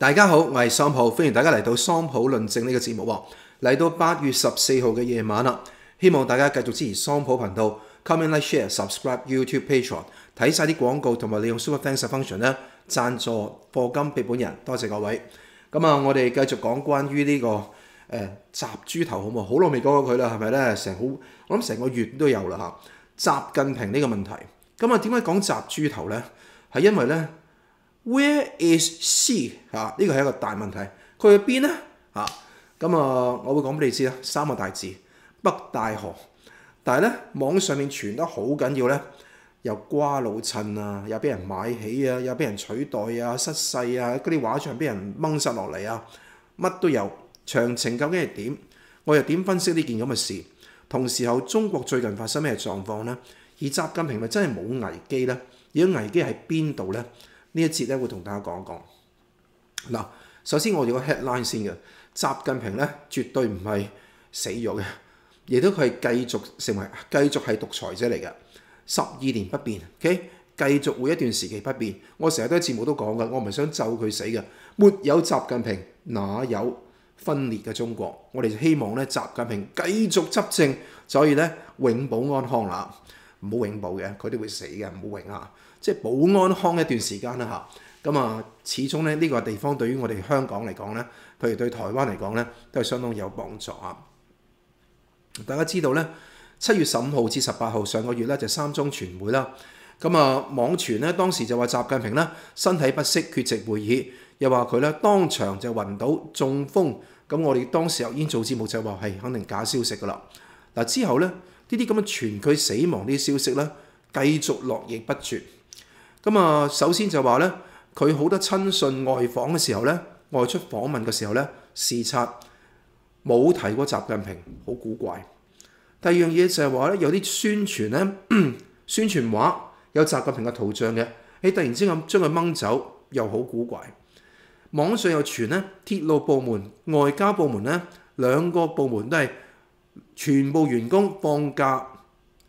大家好，我系桑普，欢迎大家嚟到桑普论证呢个节目。嚟到八月十四号嘅夜晚啦，希望大家继续支持桑普频道，comment like share subscribe YouTube Patreon 睇晒啲广告，同埋利用 Super Thanks Function 咧赞助货金俾本人，多谢各位。咁啊，我哋继续讲关于呢个诶，杂猪头好冇？好耐未讲过佢啦，係咪咧？成好，我谂成个月都有啦吓。习近平呢个问题，咁啊，點解讲杂猪头呢？係因为呢，Where is she？嚇，呢個係一個大問題。佢去邊呢？嚇，咁啊，我會講俾你知啦。三個大字，北大河。但係咧，網上面傳得好緊要咧，又瓜老襯啊，又俾人買起啊，又俾人取代啊，失勢啊，嗰啲畫像俾人掹失落嚟啊，乜都有。詳情究竟係點？我又點分析呢件咁嘅事？同時候，中國最近發生咩狀況呢？而習近平咪真係冇危機咧？而果危機喺邊度咧？呢一節咧會同大家講一講。嗱，首先我哋個 headline 先嘅，習近平咧絕對唔係死咗嘅，亦都係繼續成為繼續係獨裁者嚟嘅。十二年不變，OK，繼續會一段時期不變。我成日都喺節目都講嘅，我唔係想咒佢死嘅。沒有習近平，哪有分裂嘅中國？我哋希望咧習近平繼續執政，所以咧永保安康啦。唔好永保嘅，佢哋會死嘅，唔好永啊。即係保安康一段時間啦嚇，咁啊，始終咧呢個地方對於我哋香港嚟講咧，譬如對台灣嚟講咧都係相當有幫助啊！大家知道咧，七月十五號至十八號上個月咧就三宗傳會啦，咁啊網傳咧當時就話習近平咧身體不適缺席會議，又話佢咧當場就暈倒中風。咁我哋當時有啲做節目就話係肯定假消息㗎啦。嗱之後咧呢啲咁嘅傳佢死亡啲消息咧繼續落葉不絕。咁啊，首先就話咧，佢好多親信外訪嘅時候咧，外出訪問嘅時候咧，視察冇提過習近平，好古怪。第二樣嘢就係話咧，有啲宣傳咧，宣傳畫有習近平嘅圖像嘅，你突然之間將佢掹走，又好古怪。網上又傳咧，鐵路部門、外交部門咧，兩個部門都係全部員工放假，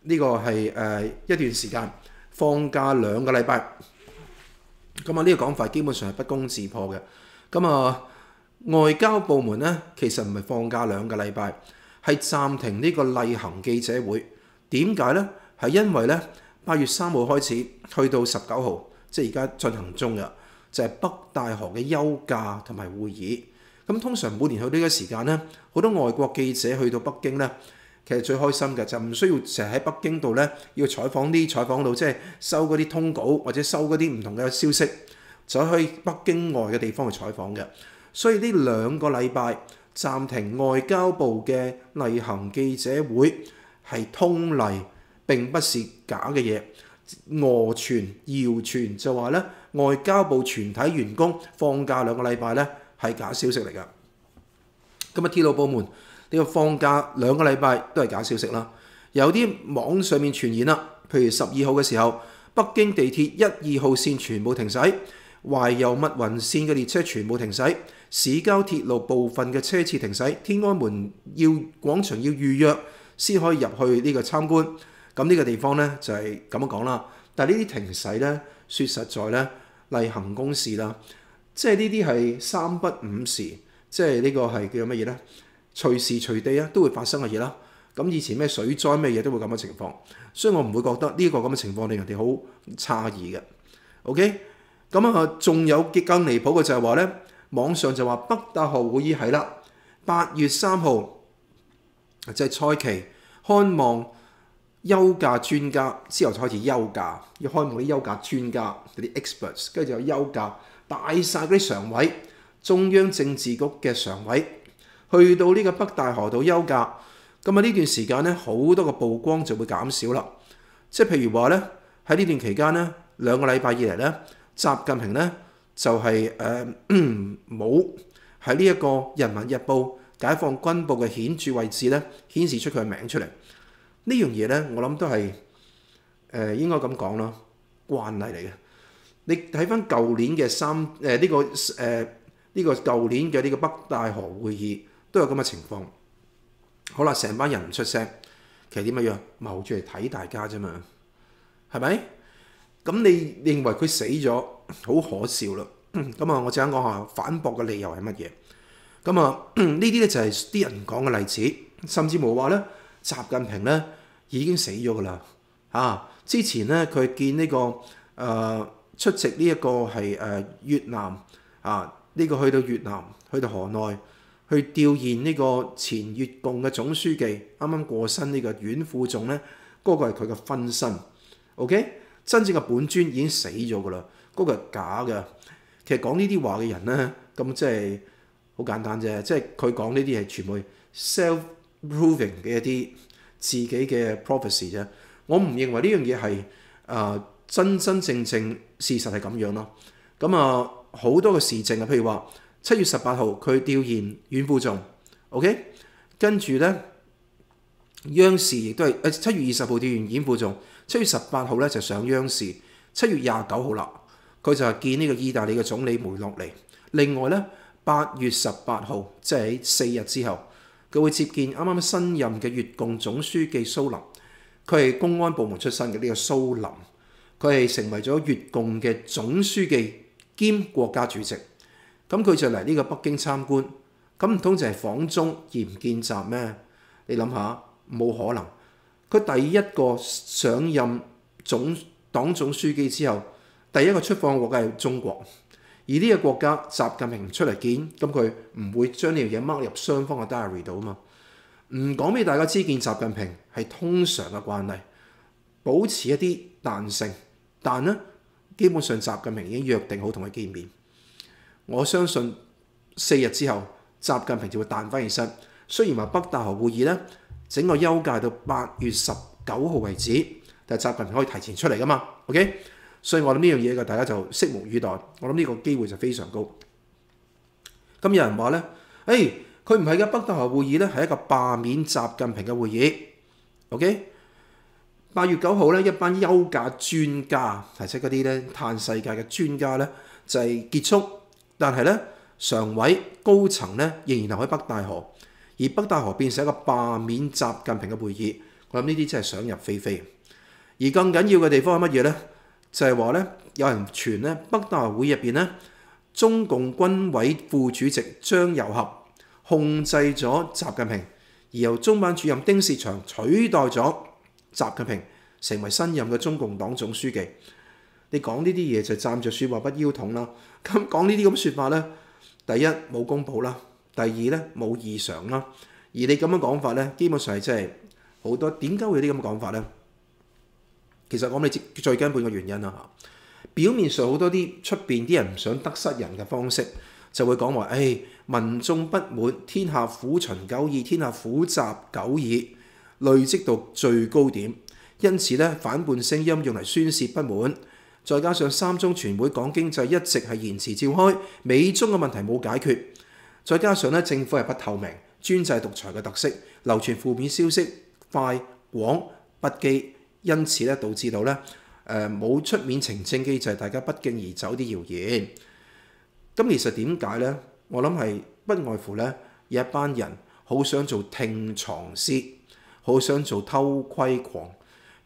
呢個係誒一段時間。放假兩個禮拜，咁啊呢個講法基本上係不攻自破嘅。咁啊外交部門咧，其實唔係放假兩個禮拜，係暫停呢個例行記者會。點解呢？係因為咧八月三號開始，去到十九號，即係而家進行中嘅，就係北大學嘅休假同埋會議。咁通常每年去呢個時間咧，好多外國記者去到北京咧。其實最開心嘅就唔需要成日喺北京度咧，要採訪啲採訪到，即係收嗰啲通稿或者收嗰啲唔同嘅消息，就去北京外嘅地方去採訪嘅。所以呢兩個禮拜暫停外交部嘅例行記者會係通例，並不是假嘅嘢。俄傳、謠傳就話咧，外交部全體員工放假兩個禮拜咧係假消息嚟㗎。咁啊，鐵路部門。呢個放假兩個禮拜都係假消息啦！有啲網上面傳言啦，譬如十二號嘅時候，北京地鐵一、二號線全部停駛，懷柔密雲線嘅列車全部停駛，市郊鐵路部分嘅車次停駛，天安門要廣場要預約先可以入去呢個參觀。咁呢個地方咧就係咁樣講啦。但呢啲停駛咧，說實在咧，例行公事啦，即係呢啲係三不五時，即係呢個係叫乜嘢咧？隨時隨地啊，都會發生嘅嘢啦。咁以前咩水災咩嘢都會咁嘅情況，所以我唔會覺得呢個咁嘅情況令人哋好詫異嘅。OK，咁啊，仲有極更離譜嘅就係話咧，網上就話北大學會議係啦，八月三號就係賽期，看望休假專家之後就開始休假，要看望啲休假專家嗰啲 experts，跟住就休假，大曬嗰啲常委、中央政治局嘅常委。去到呢個北大河度休假，咁啊呢段時間咧，好多個曝光就會減少啦。即係譬如話咧，喺呢段期間咧，兩個禮拜以嚟咧，習近平咧就係誒冇 喺呢一個《人民日報》《解放軍報》嘅顯著位置咧，顯示出佢嘅名出嚟。呢樣嘢咧，我諗都係誒應該咁講咯，慣例嚟嘅。你睇翻舊年嘅三誒呢個誒呢個舊年嘅呢個北大河會議。都有咁嘅情況，好啦，成班人唔出聲，其實點乜樣？望住嚟睇大家啫嘛，係咪？咁你認為佢死咗，好可笑啦。咁啊，我只想講下反駁嘅理由係乜嘢？咁啊，呢啲咧就係啲人講嘅例子，甚至無話咧，習近平咧已經死咗噶啦。啊，之前咧佢見呢個誒出席呢一個係誒越南啊，呢個去到越南去到河內。去吊唁呢個前越共嘅總書記，啱啱過身呢個阮副總咧，嗰個係佢嘅分身，OK？真正嘅本尊已經死咗噶啦，嗰個係假嘅。其實講呢啲話嘅人咧，咁即係好簡單啫，即係佢講呢啲係全部 self-proving 嘅一啲自己嘅 prophecy 啫。我唔認為呢樣嘢係真真正正事實係咁樣咯。咁啊好多嘅事證啊，譬如話。七月十八號，佢調研阮富仲，OK，跟住咧，央視亦都係誒七月二十號調研阮富仲，七月十八號咧就上央視，七月廿九號啦，佢就係見呢個意大利嘅總理梅洛尼。另外咧，八月十八號，即係四日之後，佢會接見啱啱新任嘅越共總書記蘇林，佢係公安部門出身嘅呢個蘇林，佢係成為咗越共嘅總書記兼國家主席。咁佢就嚟呢個北京參觀，咁唔通就係訪中而唔見習咩？你諗下，冇可能。佢第一個上任總黨總書記之後，第一個出訪嘅國家係中國，而呢個國家習近平出嚟見，咁佢唔會將呢條嘢掹入雙方嘅 diary 度啊嘛。唔講俾大家知見習近平係通常嘅慣例，保持一啲彈性，但呢，基本上習近平已經約定好同佢見面。我相信四日之後，習近平就會彈翻起身。雖然話北大河會議咧，整個休假到八月十九號為止，但係習近平可以提前出嚟噶嘛？OK，所以我諗呢樣嘢嘅大家就拭目以待。我諗呢個機會就非常高。咁有人話咧，誒，佢唔係嘅北大河會議咧，係一個罷免習近平嘅會議。OK，八月九號咧，一班休假專家，提出嗰啲咧探世界嘅專家咧，就係結束。但係咧，常委高層咧仍然留喺北大河，而北大河變成一個罷免習近平嘅會議。我諗呢啲真係想入非非。而更緊要嘅地方係乜嘢呢？就係話咧，有人傳咧，北大會入邊咧，中共軍委副主席張友合控制咗習近平，而由中辦主任丁士祥取代咗習近平，成為新任嘅中共黨總書記。你講呢啲嘢就站着説話不腰痛啦。咁講呢啲咁説法咧，第一冇公佈啦，第二咧冇異常啦。而你咁樣講法咧，基本上係即係好多點解會有啲咁嘅講法咧？其實我哋你最根本嘅原因啦表面上好多啲出面啲人唔想得失人嘅方式就會講話，誒民眾不滿，天下苦秦久矣，天下苦集久矣，累積到最高點，因此咧反叛聲音用嚟宣泄不滿。再加上三中全會講經濟一直係延遲召開，美中嘅問題冇解決，再加上咧政府係不透明、專制獨裁嘅特色，流傳負面消息快、廣、不基，因此咧導致到咧誒冇出面澄清機制，大家不經而走啲謠言。咁其實點解咧？我諗係不外乎咧有一班人好想做聽藏師，好想做偷窺狂。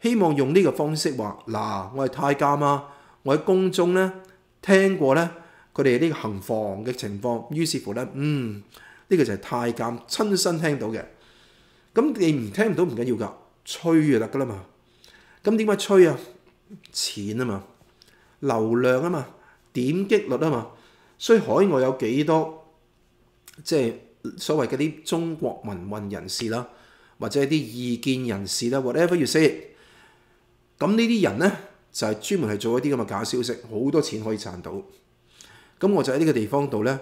希望用呢個方式話嗱，我係太監啊！我喺宮中咧聽過咧，佢哋呢個行房嘅情況，於是乎咧，嗯，呢個就係太監親身聽到嘅。咁你唔聽唔到唔緊要噶，吹就得噶啦嘛。咁點解吹啊？錢啊嘛，流量啊嘛，點擊率啊嘛。所以海外有幾多即係所謂嗰啲中國民運人士啦，或者啲意見人士啦，whatever you say。咁呢啲人咧就係專門係做一啲咁嘅假消息，好多錢可以賺到。咁我就喺呢個地方度咧，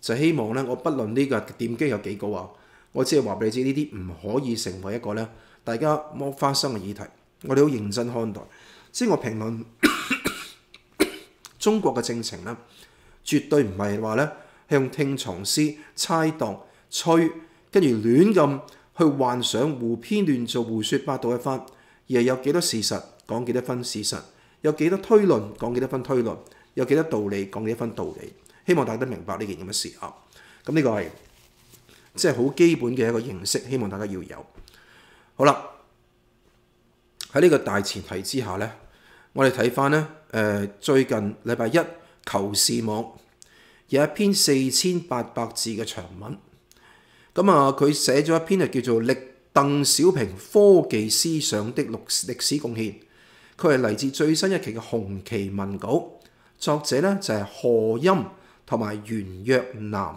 就希望咧，我不論呢個點擊有幾高啊，我只係話俾你知呢啲唔可以成為一個咧大家莫花生嘅議題。我哋好認真看待。即以我評論中國嘅政情咧，絕對唔係話咧向聽從、師猜當、吹跟住亂咁去幻想、胡編亂造、胡說八道一番，而係有幾多事實。讲几多分事实，有几多推论，讲几多分推论，有几多道理，讲几多分道理。希望大家都明白呢件咁嘅事啊！咁呢个系即系好基本嘅一个認識，希望大家要有。好啦，喺呢个大前提之下咧，我哋睇翻咧，诶，最近礼拜一求是网有一篇四千八百字嘅长文，咁啊，佢写咗一篇就叫做《力邓小平科技思想的歷历史贡献》。佢係嚟自最新一期嘅《紅旗文稿》，作者咧就係何音同埋袁若南。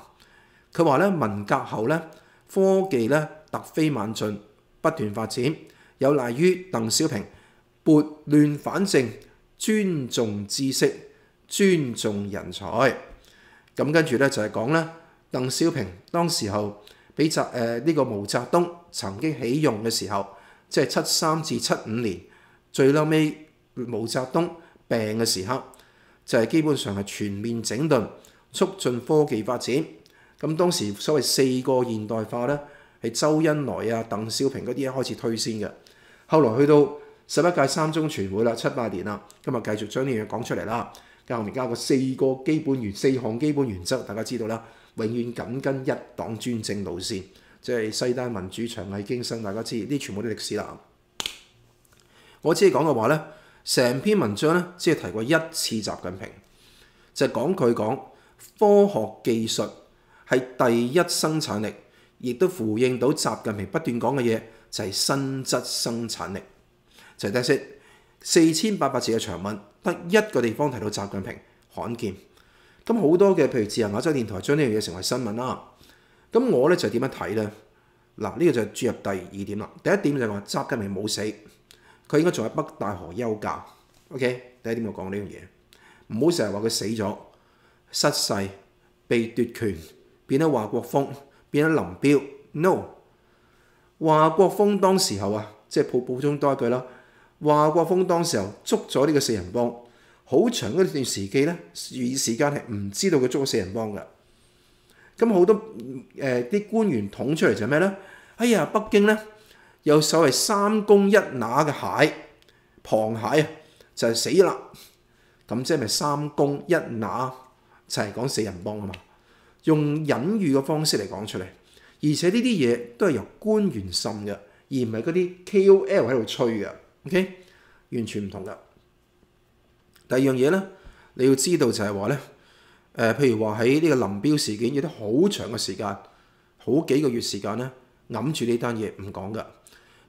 佢話咧，文革後咧，科技咧突飛猛進，不斷發展，有賴於鄧小平撥亂反正，尊重知識，尊重人才。咁跟住咧就係講咧，鄧小平當時候俾習誒呢個毛澤東曾經起用嘅時候，即係七三至七五年。最嬲尾毛澤東病嘅時刻，就係基本上係全面整頓，促進科技發展。咁當時所謂四個現代化咧，係周恩來啊、鄧小平嗰啲人開始推先嘅。後來去到十一屆三中全會啦，七八年啦，今日繼續將呢樣講出嚟啦。跟後面加個四個基本原四項基本原則，大家知道啦，永遠緊跟一黨專政路線，即係西單民主長係驚心，大家知呢全部都歷史啦。我只係講嘅話咧，成篇文章咧只係提過一次習近平，就係講佢講科學技術係第一生產力，亦都附應到習近平不斷講嘅嘢就係新質生產力。就係、睇先四千八百字嘅長文，得一個地方提到習近平，罕見。咁好多嘅譬如自由亞洲電台將呢樣嘢成為新聞啦。咁我咧就點樣睇咧？嗱，呢個就係注入第二點啦。第一點就係話習近平冇死。佢应该仲喺北大河休假，OK？第一点我讲呢样嘢，唔好成日话佢死咗、失勢、被夺权，变咗华国锋，变咗林彪。No，华国锋当时候啊，即系普普通多一句啦，华国锋当时候捉咗呢个四人帮，好长一段时期咧，段时间系唔知道佢捉咗四人帮噶。咁好多诶，啲官员捅出嚟就咩咧？哎呀，北京咧！有所謂三公一乸嘅蟹，螃蟹啊就係死啦。咁即係咪三公一乸就係講四人幫啊嘛？用隱喻嘅方式嚟講出嚟，而且呢啲嘢都係由官員滲嘅，而唔係嗰啲 KOL 喺度吹嘅。OK，完全唔同噶。第二樣嘢咧，你要知道就係話咧，誒，譬如話喺呢個林彪事件，有啲好長嘅時間，好幾個月時間咧，揞住呢單嘢唔講噶。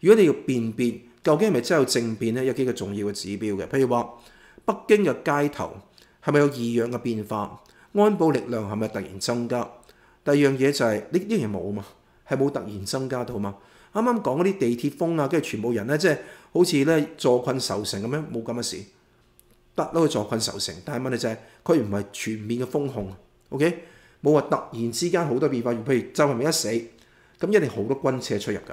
如果你要辨別究竟係咪真有政變咧，有幾個重要嘅指標嘅。譬如話，北京嘅街頭係咪有異樣嘅變化？安保力量係咪突然增加？第二樣嘢就係你呢然冇嘛，係冇突然增加到嘛。啱啱講嗰啲地鐵封啊，跟住全部人咧，即係好似咧坐困愁城咁樣，冇咁嘅事。得咯佢坐困愁城，但係問題就係佢唔係全面嘅封控，OK？冇話突然之間好多變化，譬如周文偉一死，咁一定好多軍車出入㗎。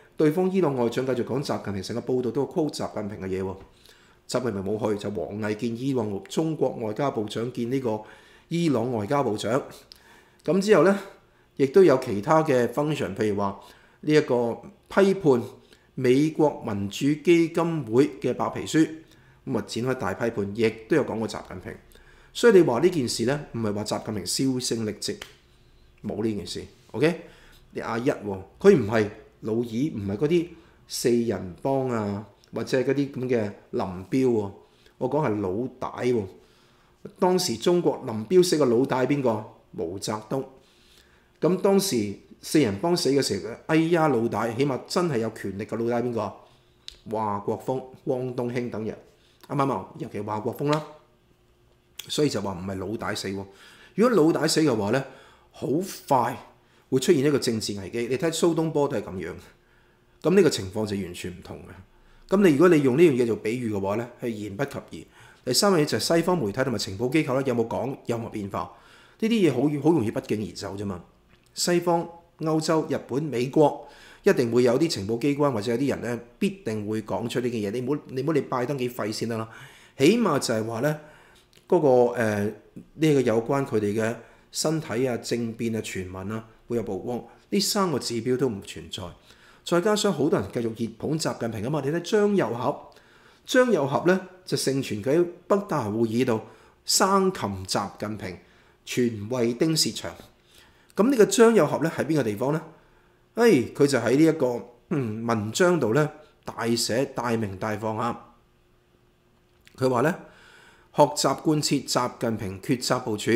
對方伊朗外長繼續講習近平成個報道都 call 習近平嘅嘢喎，習近平冇去就王毅見伊朗中國外交部長見呢個伊朗外交部長，咁之後咧亦都有其他嘅 function，譬如話呢一個批判美國民主基金會嘅白皮書咁啊，展開大批判，亦都有講過習近平，所以你話呢件事咧唔係話習近平銷聲匿跡，冇呢件事，OK？你阿一喎，佢唔係。老二唔係嗰啲四人幫啊，或者係嗰啲咁嘅林彪喎，我講係老大喎。當時中國林彪死嘅老大邊個？毛澤東。咁當時四人幫死嘅時候，哎呀，老大，起碼真係有權力嘅老大邊個？華國鋒、汪東興等人。啱唔啱？尤其華國鋒啦。所以就話唔係老大死。如果老大死嘅話咧，好快。會出現一個政治危機，你睇蘇東坡都係咁樣，咁呢個情況就完全唔同嘅。咁你如果你用呢樣嘢做比喻嘅話咧，係言不及義。第三樣嘢就係西方媒體同埋情報機構咧，有冇講有冇變化？呢啲嘢好好容易不經而走啫嘛。西方、歐洲、日本、美國一定會有啲情報機關或者有啲人咧，必定會講出呢件嘢。你唔好你唔好你拜登幾廢先得啦，起碼就係話咧嗰個誒呢個有關佢哋嘅身體啊政變啊傳聞啊。会有曝光，呢三个指标都唔存在，再加上好多人继续热捧习近平啊嘛，你睇张友合，张友合咧就盛传佢喺北大会议度生擒习近平，全為丁士祥。咁呢个张友合咧喺边个地方咧？哎，佢就喺呢一个文章度咧大写大名大放啊！佢话咧学习贯彻习近平决策部署，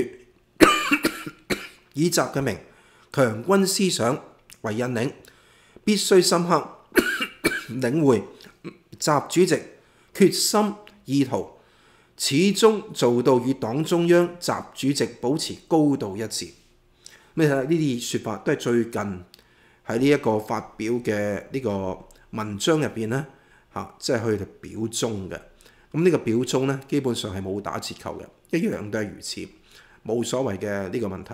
以习近平。強軍思想為引領，必須深刻 領會習主席決心意圖，始終做到與黨中央、習主席保持高度一致。咩呢？呢啲説法都係最近喺呢一個發表嘅呢個文章入邊咧，嚇，即係去表忠嘅。咁呢個表忠咧，基本上係冇打折扣嘅，一樣都係如此，冇所謂嘅呢個問題。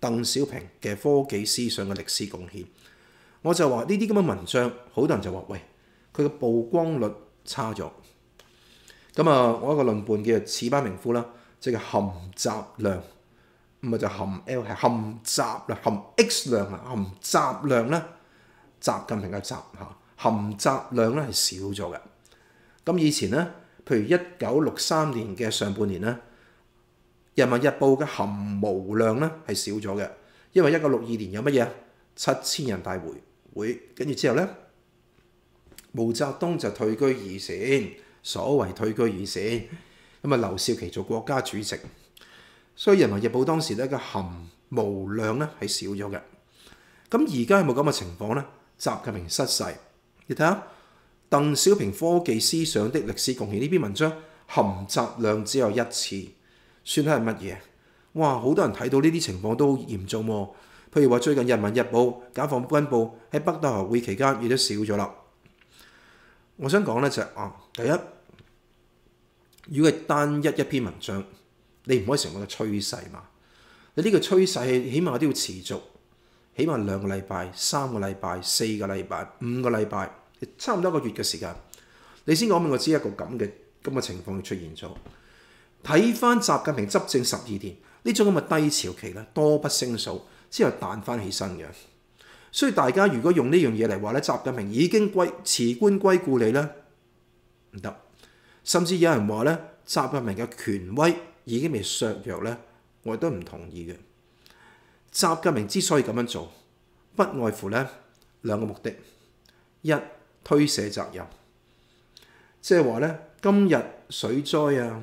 鄧小平嘅科技思想嘅歷史貢獻，我就話呢啲咁嘅文章，好多人就話：喂，佢嘅曝光率差咗。咁啊，我一個論判叫做《此班名夫》啦，即係叫含雜量，唔係就含 L 係含雜量，含 X 量啊，含雜量咧，習近平嘅雜嚇，含雜量咧係少咗嘅。咁以前咧，譬如一九六三年嘅上半年咧。《人民日報》嘅含無量咧係少咗嘅，因為一九六二年有乜嘢？七千人大會會跟住之後咧，毛澤東就退居二線，所謂退居二線，咁啊劉少奇做國家主席，所以《人民日報》當時咧嘅含無量咧係少咗嘅。咁而家有冇咁嘅情況咧？習近平失勢，你睇下《鄧小平科技思想的歷史貢獻》呢篇文章，含雜量只有一次。算係乜嘢？哇！好多人睇到呢啲情況都嚴重喎。譬如話最近《人民日報》《解放軍報》喺北大學會期間亦都少咗啦。我想講咧就啊，第一，如果係單一一篇文章，你唔可以成個趨勢嘛。你呢個趨勢起碼都要持續，起碼兩個禮拜、三個禮拜、四個禮拜、五個禮拜，差唔多一個月嘅時間，你先講明我知一個咁嘅咁嘅情況出現咗。睇翻習近平執政十二年呢種咁嘅低潮期咧，多不勝數，之後彈翻起身嘅。所以大家如果用呢樣嘢嚟話咧，習近平已經歸辭官歸故里咧，唔得。甚至有人話咧，習近平嘅權威已經未削弱咧，我亦都唔同意嘅。習近平之所以咁樣做，不外乎咧兩個目的：一推卸責任，即系話咧今日水災啊！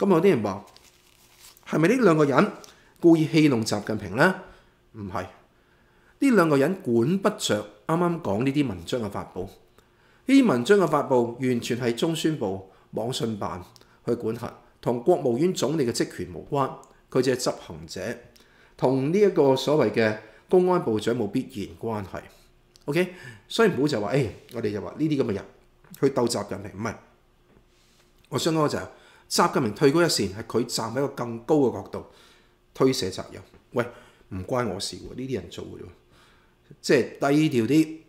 咁有啲人話：係咪呢兩個人故意戲弄習近平呢？唔係，呢兩個人管不着啱啱講呢啲文章嘅發布，呢啲文章嘅發布完全係中宣部、網信辦去管核，同國務院總理嘅職權無關，佢只係執行者，同呢一個所謂嘅公安部長冇必然關係。OK，所以唔好就話：，誒，我哋就話呢啲咁嘅人去鬥習近平，唔係，我想講就。习近平退高一线，系佢站喺一个更高嘅角度推卸责任。喂，唔关我事喎，呢啲人做嘅啫，即系低調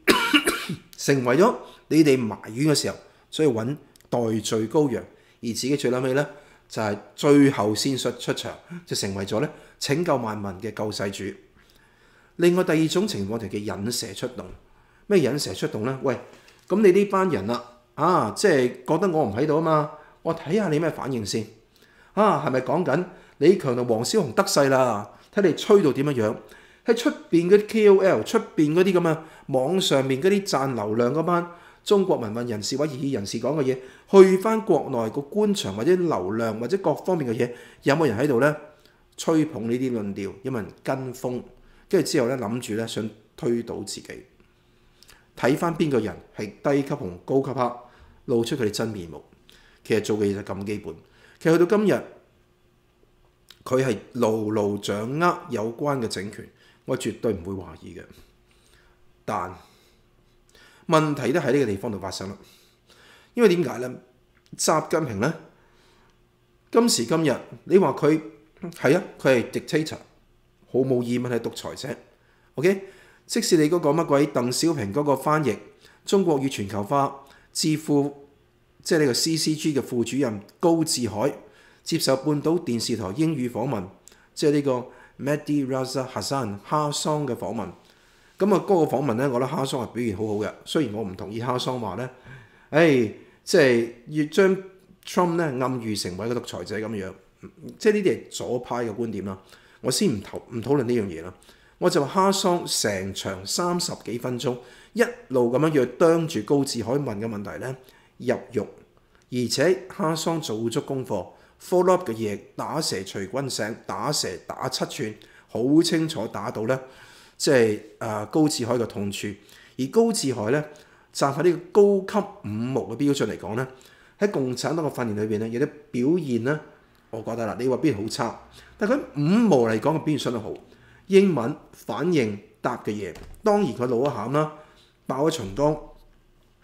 啲，成为咗你哋埋怨嘅时候，所以揾代罪羔羊，而自己最谂起咧，就系最后先术出场，就成为咗咧拯救万民嘅救世主。另外第二种情况就叫引蛇出洞。咩引蛇出洞咧？喂，咁你呢班人啦，啊，即系觉得我唔喺度啊嘛。我睇下你咩反應先啊？係咪講緊李強同黃小紅得勢啦？睇你吹到點樣樣喺出邊嗰啲 K.O.L. 出邊嗰啲咁啊網上面嗰啲賺流量嗰班中國文運人士或熱議人士講嘅嘢，去翻國內個官場或者流量或者各方面嘅嘢，有冇人喺度咧吹捧呢啲論調？有冇人跟風？跟住之後咧，諗住咧想推倒自己，睇翻邊個人係低級同高級黑，露出佢哋真面目。其實做嘅嘢就咁基本，其實去到今日，佢係牢牢掌握有關嘅整權，我絕對唔會懷疑嘅。但問題都喺呢個地方度發生啦，因為點解咧？習近平咧，今時今日你話佢係啊，佢係 dictator，毫無疑問係獨裁者。OK，即使你嗰個乜鬼鄧小平嗰個翻譯《中國與全球化》致富。即係呢個 CCG 嘅副主任高志海接受半島電視台英語訪問，即係呢個 Madi d Raza Hassan 哈桑嘅訪問。咁啊，嗰個訪問咧，我覺得哈桑係表現好好嘅。雖然我唔同意哈桑話咧，誒，即係要將 Trump 咧暗喻成為個獨裁者咁樣，即係呢啲係左派嘅觀點啦。我先唔投唔討論呢樣嘢啦。我就話哈桑成場三十幾分鐘一路咁樣去釘住高志海問嘅問題咧。入獄，而且哈桑做足功課 f o l l o w up 嘅嘢打蛇除君醒，打蛇打七寸，好清楚打到咧，即係啊高志海嘅痛處。而高志海咧，站喺呢個高級五毛嘅標準嚟講咧，喺共產黨嘅訓練裏面咧，有啲表現咧，我覺得啦，你話邊好差，但佢五毛嚟講嘅表現相係好英文反應答嘅嘢，當然佢老一喊啦，爆咗重鋼。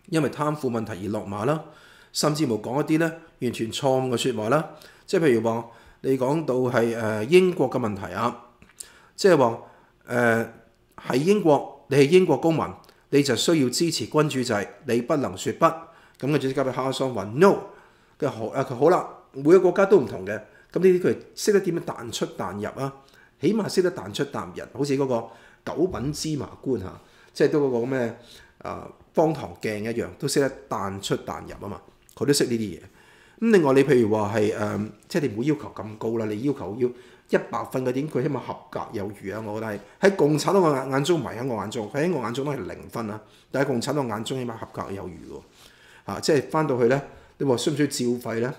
因為貪腐問題而落馬啦，甚至無講一啲咧完全錯誤嘅説話啦，即係譬如話你講到係誒英國嘅問題啊，即係話誒喺英國你係英國公民，你就需要支持君主制，你不能説不。咁嘅主席交俾哈桑話 no，佢好啊，佢好啦，每個國家都唔同嘅。咁呢啲佢識得點樣彈出彈入啊？起碼識得彈出彈入，好似嗰個九品芝麻官嚇，即係都嗰個咩？啊方糖鏡一樣，都識得彈出彈入啊嘛！佢都識呢啲嘢。咁另外你譬如話係誒，即係你唔好要求咁高啦。你要求要一百分嗰啲，佢起碼合格有餘啊！我覺得係喺共產黨嘅眼眼中，唔係喺我眼中。喺我眼中都係零分啦。但喺共產黨眼中，起碼合格有餘喎。即係翻到去咧，你話需唔需要照費咧？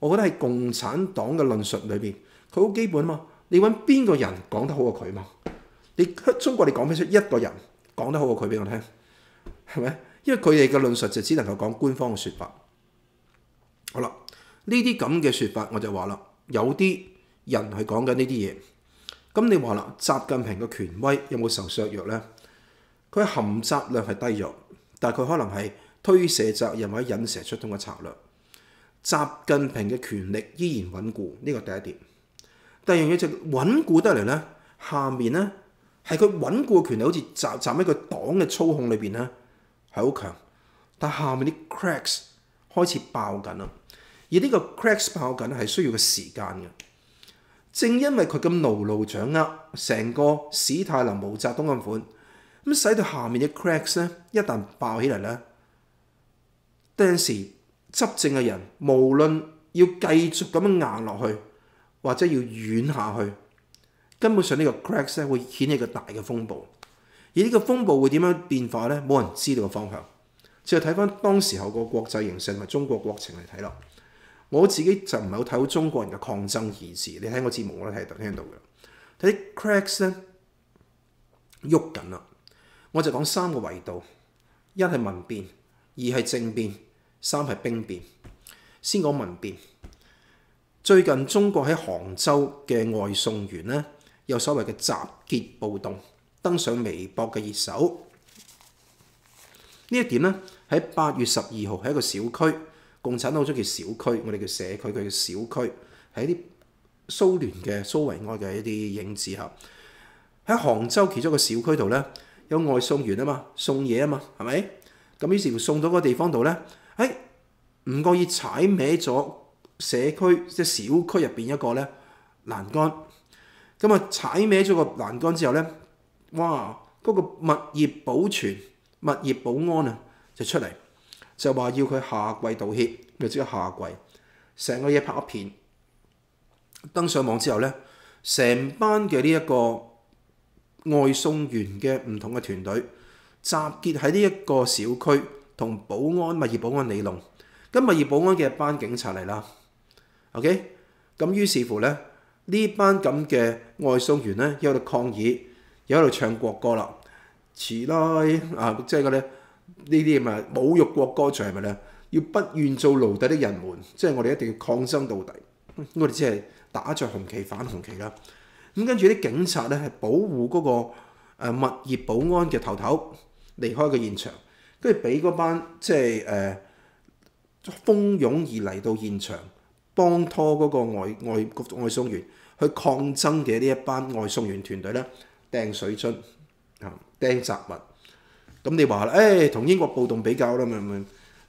我覺得喺共產黨嘅論述裏邊，佢好基本啊嘛。你揾邊個人講得好過佢嘛？你中國你講俾出？一個人講得好過佢俾我聽。係咪？因為佢哋嘅論述就只能夠講官方嘅説法。好啦，呢啲咁嘅説法我就話啦，有啲人係講緊呢啲嘢。咁你話啦，習近平嘅權威有冇受削弱呢？佢含雜量係低咗，但佢可能係推卸責任或者引蛇出洞嘅策略。習近平嘅權力依然穩固，呢個第一點。第二樣嘢就穩固得嚟咧，下面咧係佢穩固嘅權力，好似站站喺個黨嘅操控裏面咧。係好強，但下面啲 cracks 開始爆緊啦。而呢個 cracks 爆緊係需要個時間嘅。正因為佢咁牢牢掌握成個史泰林、毛澤東咁款，咁使到下面嘅 cracks 咧，一旦爆起嚟咧，嗰時執政嘅人無論要繼續咁樣硬落去，或者要軟下去，根本上呢個 cracks 咧會掀起個大嘅風暴。而呢個風暴會點樣變化呢？冇人知道個方向，只係睇翻當時候個國際形勢同埋中國國情嚟睇咯。我自己就唔係好睇好中國人嘅抗爭意志。你睇我字幕我都睇到聽到嘅。睇 cracks 咧喐緊啦，我就講三個維度：一係民變，二係政變，三係兵變。先講民變。最近中國喺杭州嘅外送員咧有所謂嘅集結暴動。登上微博嘅熱搜呢一點咧，喺八月十二號喺一個小區，共產黨中叫小區，我哋叫社區，佢叫小區，喺啲蘇聯嘅蘇維埃嘅一啲影子下喺杭州其中一個小區度咧，有外送員啊嘛，送嘢啊嘛，係咪咁於是乎送到個地方度咧，喺唔覺意踩歪咗社區即係小區入邊一個咧欄杆，咁啊踩歪咗個欄杆之後咧。哇！嗰個物業保存、物業保安啊，就出嚟就話要佢下跪道歉，就即刻下跪，成個嘢拍一片，登上網之後咧，成班嘅呢一個外送員嘅唔同嘅團隊集結喺呢一個小區，同保安、物業保安理論，咁物業保安嘅班警察嚟啦。OK，咁於是乎咧，呢班咁嘅外送員咧有度抗議。又喺度唱國歌啦，遲啦！啊，即係嗰啲呢啲咁啊，侮辱國歌，係咪咧要不願做奴隸的人們，即係我哋一定要抗爭到底。我哋即係打着紅旗反紅旗啦。咁跟住啲警察咧係保護嗰個誒物業保安嘅頭頭離開個現場，跟住俾嗰班即係誒蜂擁而嚟到現場幫拖嗰個外外外送員去抗爭嘅呢一班外送員團隊咧。掟水樽，嚇掟雜物，咁你話啦，誒同英國暴動比較啦，咪咪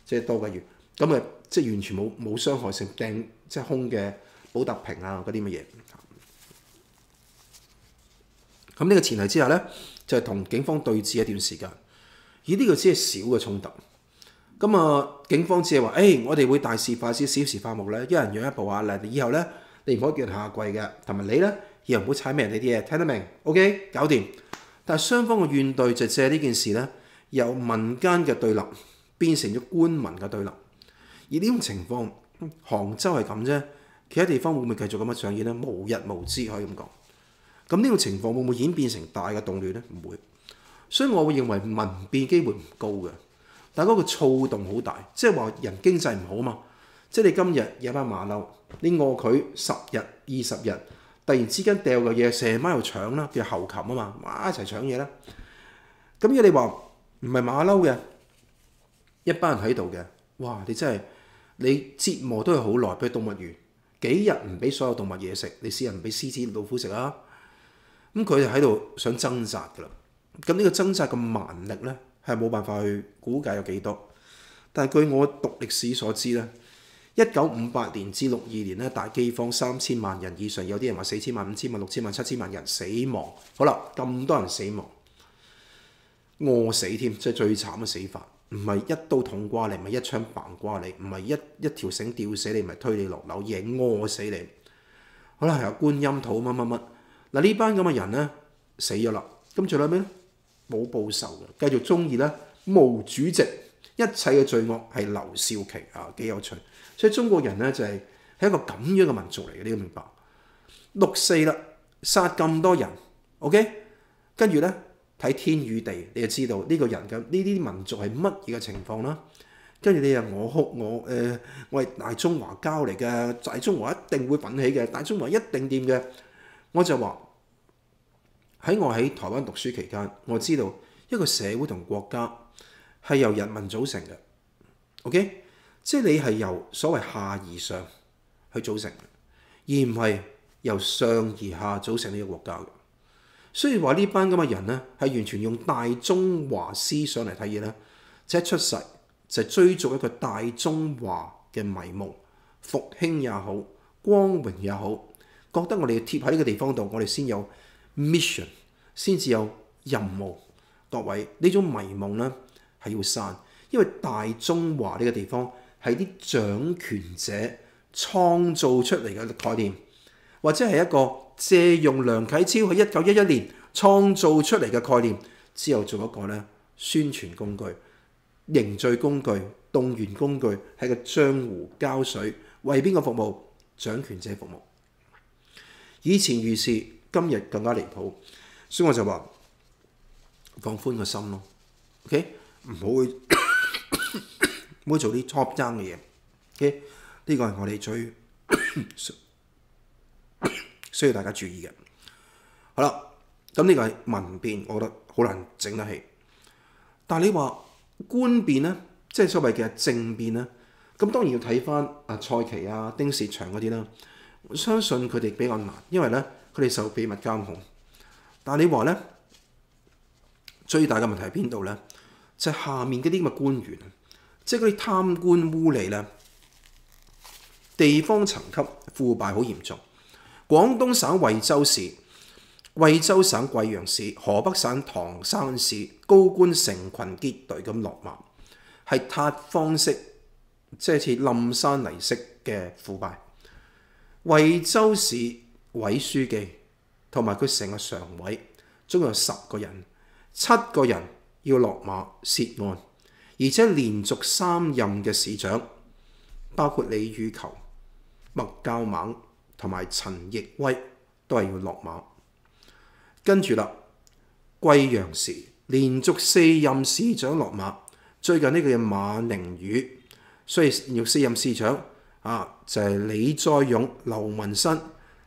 即係多個月，咁咪即係完全冇冇傷害性，掟即係空嘅保特瓶啊嗰啲乜嘢，咁呢個前提之下咧，就係同警方對峙一段時間，咦？呢個只係小嘅衝突，咁啊警方只係話，誒我哋會大事化小，小事化無咧，一人養一部壓力，以後咧你唔可以叫人下跪嘅，同埋你咧。又唔好踩命人哋啲嘢，聽得明？OK，搞掂。但系雙方嘅怨對就借呢件事咧，由民間嘅對立變成咗官民嘅對立。而呢種情況，杭州係咁啫，其他地方會唔會繼續咁樣上演咧？無日無之可以咁講。咁呢種情況會唔會演變成大嘅動亂咧？唔會。所以我會認為民變機會唔高嘅，但係嗰個躁動好大，即係話人經濟唔好嘛，即係你今日有班馬騮，你餓佢十日二十日。突然之間掉嘅嘢，成班又搶啦，叫後擒啊嘛，哇一齊搶嘢啦。咁如果你話唔係馬騮嘅，一班人喺度嘅，哇你真係你折磨都係好耐，譬如動物園幾日唔俾所有動物嘢食，你試下唔俾獅子老虎食啊。咁佢就喺度想掙扎噶啦。咁呢個掙扎嘅蠻力咧，係冇辦法去估計有幾多。但係據我讀歷史所知咧。一九五八年至六二年咧，大饑荒三千萬人以上，有啲人話四千萬、五千萬、六千萬、七千萬人死亡。好啦，咁多人死亡，餓死添，即係最慘嘅死法。唔係一刀捅瓜你，唔係一槍棒瓜你，唔係一一條繩吊死你，唔係推你落樓頂餓死你。好啦，係有觀音土乜乜乜。嗱，呢班咁嘅人咧死咗啦。咁最咗咩咧？冇報仇嘅，繼續中意咧毛主席。一切嘅罪惡係劉少奇啊，幾有趣！所以中國人咧就係係一個咁樣嘅民族嚟嘅，你要明白。六四啦，殺咁多人，OK？跟住咧睇天與地，你就知道呢個人嘅呢啲民族係乜嘢嘅情況啦。跟住你又我哭我誒，我係大中華交嚟嘅，大中華一定會奮起嘅，大中華一定掂嘅。我就話喺我喺台灣讀書期間，我知道一個社會同國家。係由人民組成嘅，OK，即係你係由所謂下而上去組成，而唔係由上而下組成呢個國家嘅。所以話呢班咁嘅人咧，係完全用大中華思想嚟睇嘢咧，係出世就追逐一個大中華嘅迷夢，復興也好，光榮也好，覺得我哋貼喺呢個地方度，我哋先有 mission，先至有任務。各位呢種迷夢咧～系要散，因为大中华呢个地方系啲掌权者创造出嚟嘅概念，或者系一个借用梁启超喺一九一一年创造出嚟嘅概念之后做一个咧宣传工具、凝聚工具、动员工具，系个江湖交水，为边个服务？掌权者服务。以前如是，今日更加离谱，所以我就话放宽个心咯。OK。唔好去，唔好做啲闖爭嘅嘢。OK，呢個係我哋最 需要大家注意嘅。好啦，咁呢個係文變，我覺得好難整得起。但你話官變咧，即係所謂嘅政變咧，咁當然要睇翻阿蔡奇啊、丁士祥嗰啲啦。我相信佢哋比較難，因為咧佢哋受秘密監控。但你話咧，最大嘅問題喺邊度咧？就下面嗰啲咁嘅官員，即係嗰啲貪官污吏咧，地方層級腐敗好嚴重。廣東省惠州市、惠州省貴陽市、河北省唐山市高官成群結隊咁落馬，係塌方式，即係似冧山泥式嘅腐敗。惠州市委書記同埋佢成個常委總共有十個人，七個人。要落马涉案，而且连续三任嘅市长，包括李宇球、麦教猛同埋陈奕威都系要落马。跟住啦，贵阳市连续四任市长落马，最近呢个叫马宁宇，所以要四任市长啊，就系李再勇、刘文新、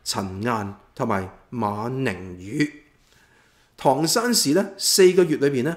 陈晏同埋马宁宇。唐山市咧，四个月里边咧。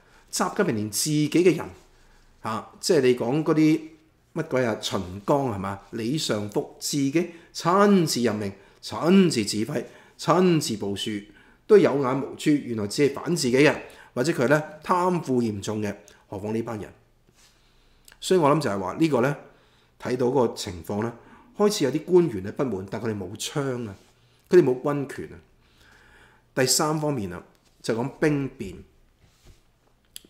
集近平連自己嘅人嚇，即係你講嗰啲乜鬼啊？秦剛係嘛？李尚福自己親自任命、親自指揮、親自部署，都有眼無珠。原來只係反自己人，或者佢咧貪腐嚴重嘅。何況呢班人？所以我諗就係話呢個咧，睇到個情況咧，開始有啲官員咧不滿，但佢哋冇槍啊，佢哋冇軍權啊。第三方面啊，就講兵變。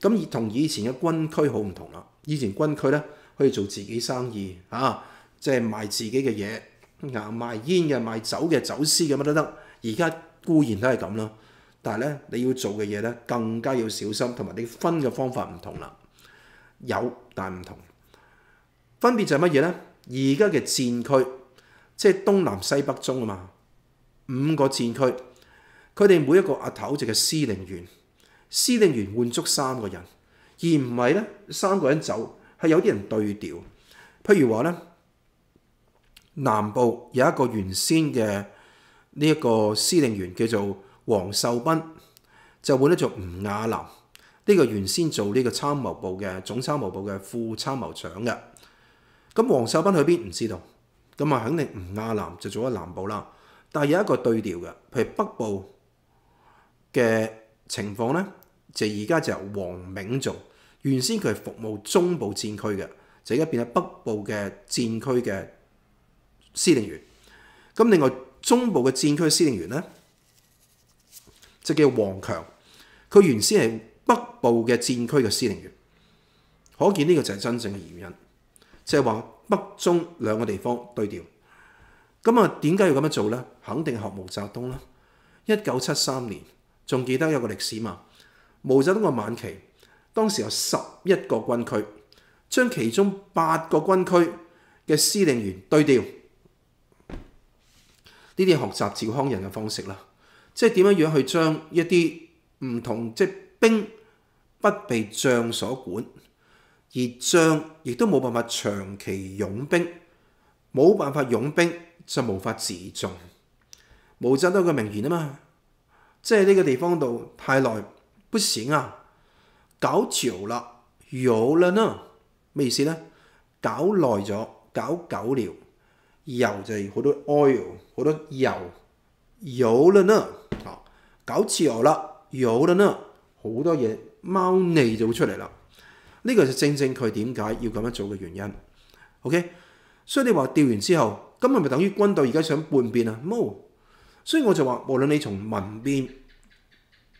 咁而同以前嘅軍區好唔同啦。以前軍區咧可以做自己生意，啊，即系賣自己嘅嘢，賣煙嘅、賣酒嘅、走私嘅乜都得。而家固然都系咁啦，但系咧你要做嘅嘢咧更加要小心，同埋你分嘅方法唔同啦。有但唔同，分別就係乜嘢咧？而家嘅戰區即係東南西北中啊嘛，五個戰區，佢哋每一個阿頭就係司令員。司令員換足三個人，而唔係咧三個人走，係有啲人對調。譬如話咧，南部有一個原先嘅呢一個司令員叫做黃秀斌，就换咗做吳亞南。呢個原先做呢個參謀部嘅總參謀部嘅副參謀長嘅。咁黃秀斌去邊唔知道，咁啊肯定吳亞南就做咗南部啦。但係有一個對調嘅，譬如北部嘅情況咧。就而家就黃铭做，原先佢系服务中部战区嘅，就而家变咗北部嘅战区嘅司令员。咁另外中部嘅战区司令员咧，就叫王强，佢原先系北部嘅战区嘅司令员。可见呢个就系真正嘅原因，就系话北中两个地方对调。咁啊，点解要咁样做咧？肯定学毛泽东啦。一九七三年，仲记得有个历史嘛？毛泽东個晚期，当时有十一个军区，将其中八个军区嘅司令员对调，呢啲学习赵匡人嘅方式啦，即系点样样去将一啲唔同，即系兵不被将所管，而将亦都冇办法长期用兵，冇办法用兵就無法自重。毛泽东嘅名言啊嘛，即系呢个地方度太耐。不行啊！搞久了油了呢？咩意思呢？搞耐咗，搞久了油就係好多 oil，好多油油了呢？嚇！搞久了油了呢？好多嘢猫腻就会出嚟啦。呢個就正正佢點解要咁樣做嘅原因。OK，所以你話掉完之後，今日咪等於军队而家想叛變啊？冇。所以我就話，無論你從文變。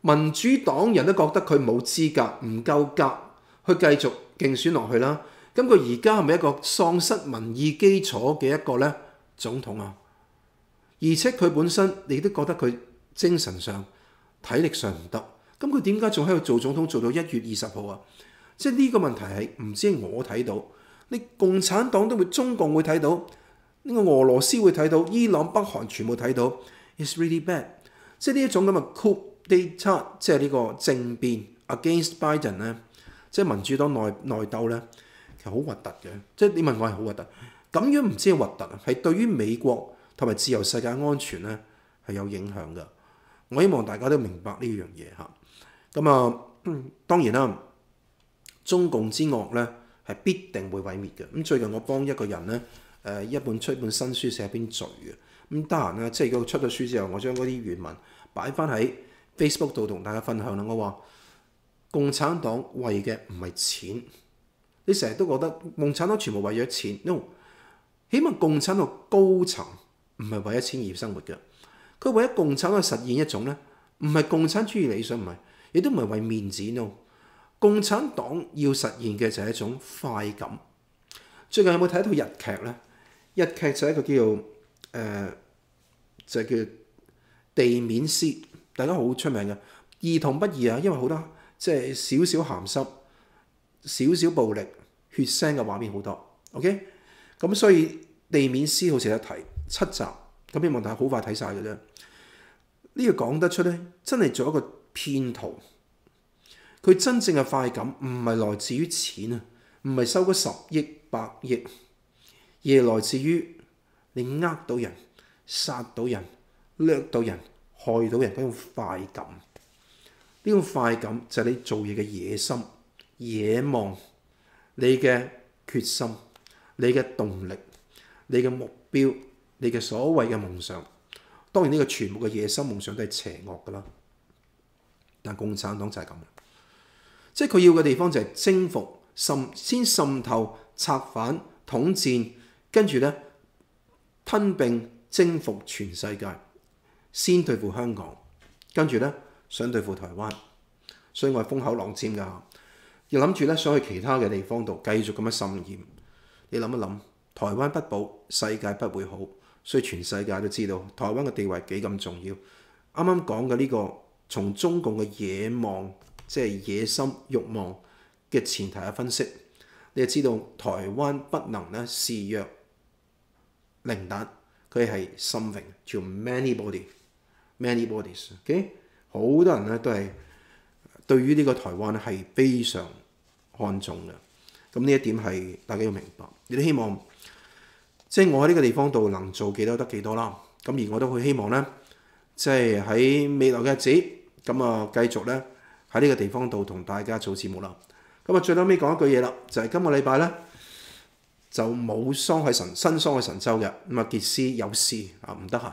民主黨人都覺得佢冇資格、唔夠格去繼續競選落去啦。咁佢而家係咪一個喪失民意基礎嘅一個咧總統啊？而且佢本身你都覺得佢精神上、體力上唔得，咁佢點解仲喺度做總統做到一月二十號啊？即係呢個問題係唔知我睇到，你共產黨都會、中共會睇到，呢個俄羅斯會睇到、伊朗、北韓全部睇到。It's really bad。即係呢一種咁嘅 c o p 地產即係呢個政變 against Biden 咧，即係民主黨內內鬥咧，其實好核突嘅，即係你問我係好核突。咁樣唔知核突啊，係對於美國同埋自由世界安全咧係有影響嘅。我希望大家都明白呢樣嘢嚇。咁啊，當然啦，中共之惡咧係必定會毀滅嘅。咁最近我幫一個人咧，誒一本出一本新書寫篇序嘅。咁得閒咧，即係佢出咗書之後，我將嗰啲原文擺翻喺。Facebook 度同大家分享啦，我話共產黨為嘅唔係錢，你成日都覺得共產黨全部為咗錢，No，起碼共產嘅高層唔係為咗錢而生活嘅，佢為咗共產去實現一種咧，唔係共產主義理想，唔係，亦都唔係為面子。共產黨要實現嘅就係一種快感。最近有冇睇一套日劇咧？日劇就係一個叫做誒，就叫地面師。大家好出名嘅，兒童不宜啊，因為好多即係少少鹹濕、少少暴力、血腥嘅畫面好多。OK，咁所以地面屍好似一睇七集，咁希望大家好快睇曬嘅啫。呢個講得出咧，真係做一個騙徒，佢真正嘅快感唔係來自於錢啊，唔係收嗰十億、百億，而來自於你呃到人、殺到人、掠到人。害到人嗰种快感，呢种快感就系你做嘢嘅野心、野望、你嘅决心、你嘅动力、你嘅目标、你嘅所谓嘅梦想。当然呢个全部嘅野心、梦想都系邪恶噶啦。但共产党就系咁，即系佢要嘅地方就系征服渗，先渗透、策反、统战，跟住咧吞并、征服全世界。先對付香港，跟住咧想對付台灣，所以我係風口浪尖噶要諗住咧想去其他嘅地方度繼續咁樣滲染。你諗一諗，台灣不保，世界不會好，所以全世界都知道台灣嘅地位幾咁重要。啱啱講嘅呢個從中共嘅野望，即係野心、慾望嘅前提嘅分析，你就知道台灣不能咧示弱零蛋，佢係心榮，朝 many body。Many bodies，OK，好多人咧都係對於呢個台灣咧係非常看重嘅，咁呢一點係大家要明白。你都希望即係我喺呢個地方度能做幾多得幾多啦。咁而我都好希望咧，即係喺未來嘅日子，咁啊繼續咧喺呢個地方度同大家做節目啦。咁啊最後尾講一句嘢啦，就係今個禮拜咧就冇桑海神新桑海神州嘅咁啊，傑斯有事啊唔得閒。